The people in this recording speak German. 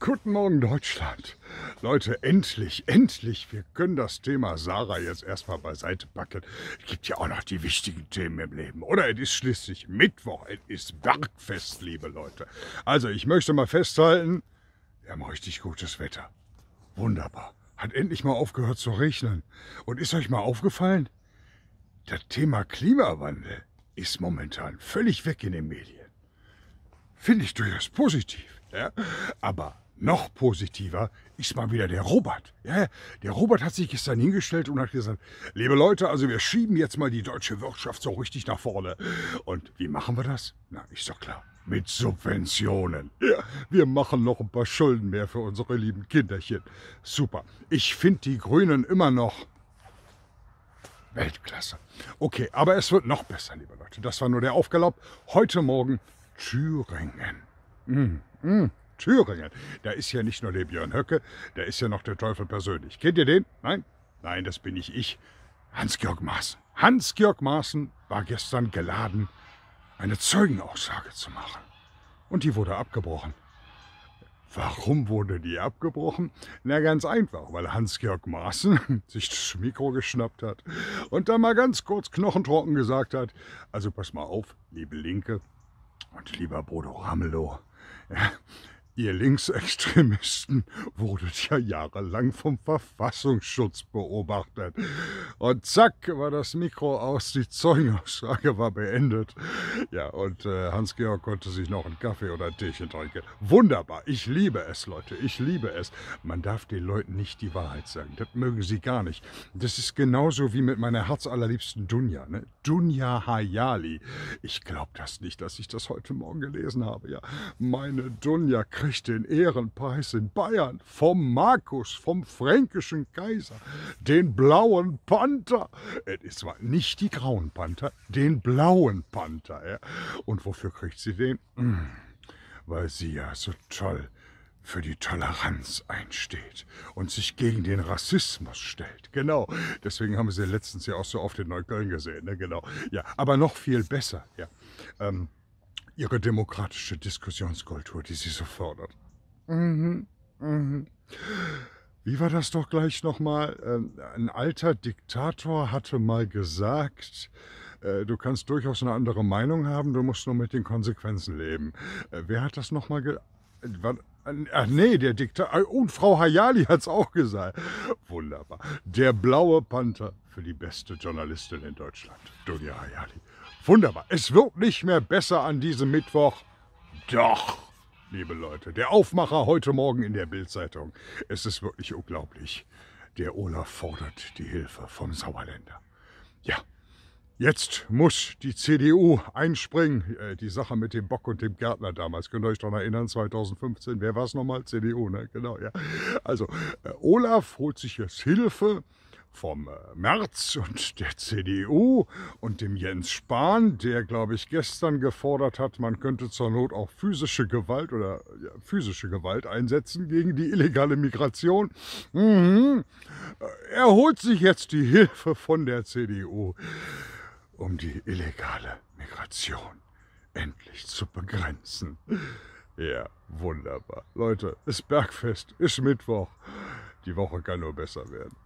Guten Morgen Deutschland. Leute, endlich, endlich, wir können das Thema Sarah jetzt erstmal beiseite packen. Es gibt ja auch noch die wichtigen Themen im Leben, oder? Es ist schließlich Mittwoch, es ist Bergfest, liebe Leute. Also, ich möchte mal festhalten, wir haben richtig gutes Wetter. Wunderbar. Hat endlich mal aufgehört zu regnen. Und ist euch mal aufgefallen, das Thema Klimawandel ist momentan völlig weg in den Medien. Finde ich durchaus positiv. Ja? Aber noch positiver ist mal wieder der Robert. Ja, der Robert hat sich gestern hingestellt und hat gesagt, liebe Leute, also wir schieben jetzt mal die deutsche Wirtschaft so richtig nach vorne. Und wie machen wir das? Na, ist doch klar. Mit Subventionen. Ja, wir machen noch ein paar Schulden mehr für unsere lieben Kinderchen. Super. Ich finde die Grünen immer noch Weltklasse. Okay, aber es wird noch besser, liebe Leute. Das war nur der Aufgelaub. Heute Morgen Thüringen. Mm, mm. Thüringen. Da ist ja nicht nur der Björn Höcke, da ist ja noch der Teufel persönlich. Kennt ihr den? Nein? Nein, das bin nicht ich. Hans-Georg Maaßen. Hans-Georg Maaßen war gestern geladen, eine Zeugenaussage zu machen. Und die wurde abgebrochen. Warum wurde die abgebrochen? Na ganz einfach, weil Hans-Georg Maaßen sich das Mikro geschnappt hat und dann mal ganz kurz knochentrocken gesagt hat, also pass mal auf, liebe Linke und lieber Bodo Ramelow, ja, Ihr Linksextremisten wurdet ja jahrelang vom Verfassungsschutz beobachtet. Und zack war das Mikro aus, die Zeugenaussage war beendet. Ja, und äh, Hans-Georg konnte sich noch einen Kaffee oder ein Teechen trinken. Wunderbar, ich liebe es, Leute, ich liebe es. Man darf den Leuten nicht die Wahrheit sagen, das mögen sie gar nicht. Das ist genauso wie mit meiner herzallerliebsten Dunja, ne? Dunja Hayali. Ich glaube das nicht, dass ich das heute Morgen gelesen habe, ja. Meine Dunja, Christ durch den Ehrenpreis in Bayern vom Markus, vom fränkischen Kaiser, den blauen Panther. Es war nicht die grauen Panther, den blauen Panther. Ja. Und wofür kriegt sie den? Hm, weil sie ja so toll für die Toleranz einsteht und sich gegen den Rassismus stellt. Genau, deswegen haben wir sie letztens ja auch so oft in Neukölln gesehen. Ne? Genau, ja, aber noch viel besser. Ja. Ähm, ihre demokratische Diskussionskultur, die sie so fordert. Mhm. Mhm. Wie war das doch gleich nochmal? Ähm, ein alter Diktator hatte mal gesagt, äh, du kannst durchaus eine andere Meinung haben, du musst nur mit den Konsequenzen leben. Äh, wer hat das nochmal gesagt? Ach nee, der Diktator. Äh, und Frau Hayali hat es auch gesagt. Wunderbar. Der blaue Panther für die beste Journalistin in Deutschland, Dunja Hayali. Wunderbar. Es wird nicht mehr besser an diesem Mittwoch. Doch, liebe Leute, der Aufmacher heute Morgen in der Bildzeitung. Es ist wirklich unglaublich. Der Olaf fordert die Hilfe vom Sauerländer. Ja, Jetzt muss die CDU einspringen. Äh, die Sache mit dem Bock und dem Gärtner damals, könnt ihr euch daran erinnern, 2015, wer war es nochmal? CDU, ne? Genau, ja. Also, äh, Olaf holt sich jetzt Hilfe vom äh, März und der CDU und dem Jens Spahn, der, glaube ich, gestern gefordert hat, man könnte zur Not auch physische Gewalt oder ja, physische Gewalt einsetzen gegen die illegale Migration. Mhm. Er holt sich jetzt die Hilfe von der CDU um die illegale Migration endlich zu begrenzen. Ja, wunderbar. Leute, das Bergfest ist Mittwoch. Die Woche kann nur besser werden.